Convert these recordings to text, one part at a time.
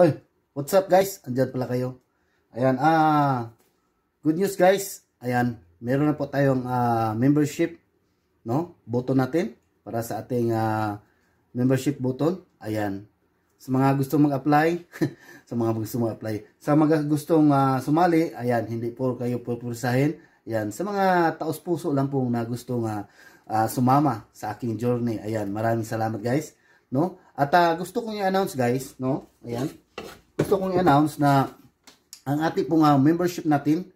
Oy, what's up guys? Andiyan pala kayo. Ayan, ah, good news guys. Ayan, meron na po tayong ah, membership, no? Button natin para sa ating ah, membership button. Ayan. Sa mga gusto mag-apply, sa mga gusto mag-apply, sa mga gustong ah, sumali, ayan, hindi po kayo pupursahin. Ayan, sa mga taos puso lang po na gustong ah, ah, sumama sa aking journey. Ayan, maraming salamat guys no? At uh, gusto kong i-announce guys, no? Ayan. Gusto kong i-announce na ang ating pong uh, membership natin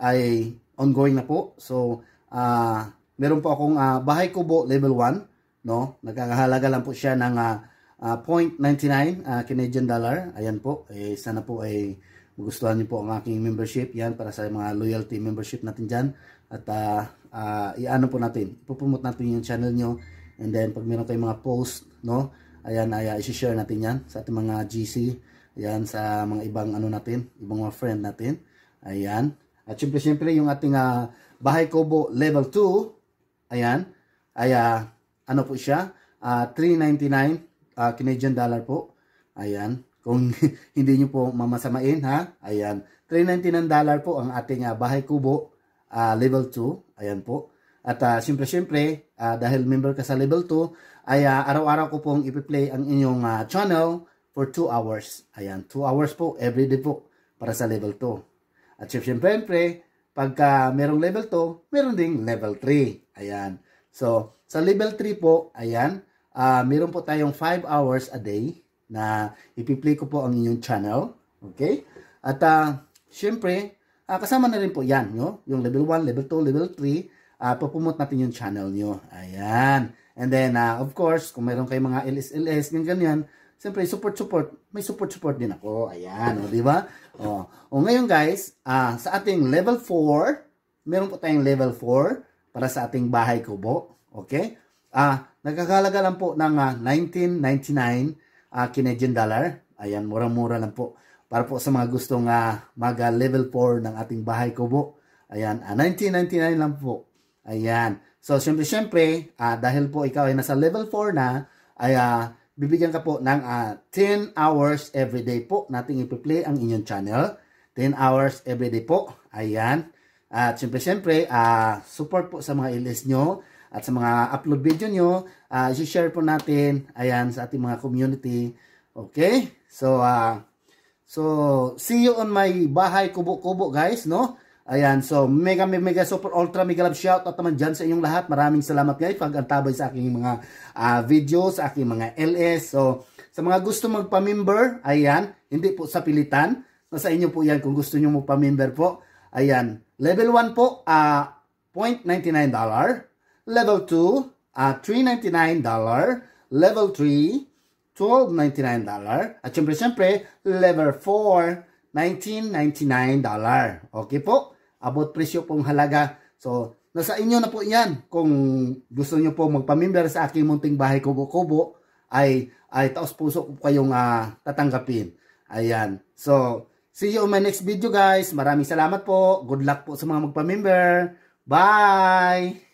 ay ongoing na po. So, uh, meron po akong uh, bahay kubo level 1, no? Nagkakahalaga lang po siya ng uh, uh, 0.99 uh, Canadian dollar. Ayan po. Eh, sana po ay eh, niyo po ang aking membership yan para sa mga loyalty membership natin diyan. at uh, uh, iano po natin ipopromote natin yung channel nyo and then pag meron kayong mga post no Ayan, ay uh, i share natin yan sa ating mga GC. Ayan, sa mga ibang ano natin, ibang mga friend natin. Ayan. At siyempre syempre, yung ating uh, Bahay Kobo Level 2, ayan, ay uh, ano po siya, uh, 399 uh, Canadian dollar po. Ayan. Kung hindi niyo po mamasamain, ha? Ayan. 399 dollar po ang ating uh, Bahay Kubo uh, Level 2. Ayan po. At uh, ah, siyempre-siyempre, uh, ah, dahil member ka sa level 2, ay uh, araw-araw ko pong ipi-play ang inyong uh, channel for 2 hours. Ayan, 2 hours po, every day po, para sa level 2. At siyempre-siyempre, pagka merong level 2, meron ding level 3. Ayan. So, sa level 3 po, ayan, uh, meron po tayong 5 hours a day na ipi-play ko po ang inyong channel. Okay? At uh, siyempre, uh, kasama na rin po yan, no? yung level 1, level 2, level 3, uh, ah, pupumot natin yung channel nyo. Ayan. And then, uh, of course, kung meron kayong mga LSLS, ganyan, ganyan, siyempre, support-support, may support-support din ako. Ayan, o, oh, di ba? O, oh. o oh, ngayon, guys, uh, sa ating level 4, meron po tayong level 4 para sa ating bahay kubo. Okay? Ah, uh, nagkakalaga lang po ng uh, 19.99 uh, Canadian dollar. Ayan, murang-mura lang po para po sa mga gustong uh, mag uh, level 4 ng ating bahay kubo. Ayan, uh, 1999 lang po. Ayan. So, syempre-syempre, uh, ah, dahil po ikaw ay nasa level 4 na, ay uh, bibigyan ka po ng uh, ah, 10 hours everyday po nating ipi-play ang inyong channel. 10 hours everyday po. Ayan. At syempre-syempre, uh, support po sa mga ilis nyo at sa mga upload video nyo. Uh, share po natin, ayan, sa ating mga community. Okay? So, uh, so see you on my bahay kubo-kubo guys, no? Ayan, so mega mega super ultra mega love shout out naman dyan sa inyong lahat. Maraming salamat guys pag antabay sa aking mga uh, videos, sa aking mga LS. So sa mga gusto magpa-member, ayan, hindi po sa pilitan. Nasa inyo po yan kung gusto nyo magpa-member po. Ayan, level 1 po, uh, ah, $0.99. Level 2, uh, $3.99. Level 3, $12.99. At syempre, syempre, level 4, $19.99. Okay po? about presyo pong halaga. So, nasa inyo na po yan. Kung gusto nyo po magpamimber sa aking munting bahay kubo-kubo, ay, ay taos puso ko kayong uh, tatanggapin. Ayan. So, see you on my next video guys. Maraming salamat po. Good luck po sa mga magpamimber. Bye!